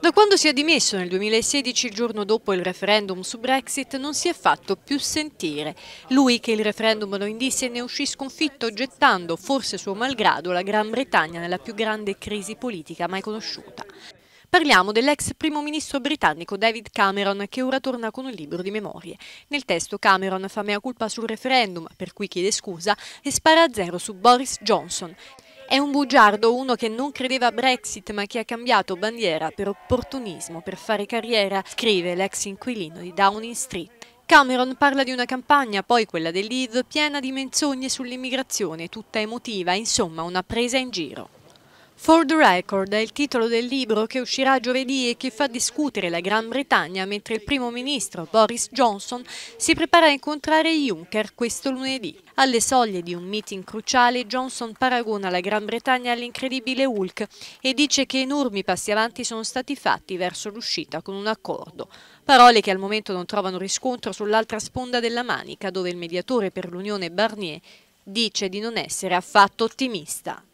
Da quando si è dimesso nel 2016, il giorno dopo il referendum su Brexit, non si è fatto più sentire. Lui che il referendum lo indisse ne uscì sconfitto, gettando, forse suo malgrado, la Gran Bretagna nella più grande crisi politica mai conosciuta. Parliamo dell'ex primo ministro britannico David Cameron che ora torna con un libro di memorie. Nel testo Cameron fa mea culpa sul referendum, per cui chiede scusa, e spara a zero su Boris Johnson, è un bugiardo uno che non credeva a Brexit ma che ha cambiato bandiera per opportunismo, per fare carriera, scrive l'ex inquilino di Downing Street. Cameron parla di una campagna, poi quella del Leave, piena di menzogne sull'immigrazione, tutta emotiva, insomma una presa in giro. For the Record è il titolo del libro che uscirà giovedì e che fa discutere la Gran Bretagna mentre il primo ministro Boris Johnson si prepara a incontrare Juncker questo lunedì. Alle soglie di un meeting cruciale Johnson paragona la Gran Bretagna all'incredibile Hulk e dice che enormi passi avanti sono stati fatti verso l'uscita con un accordo. Parole che al momento non trovano riscontro sull'altra sponda della manica dove il mediatore per l'Unione Barnier dice di non essere affatto ottimista.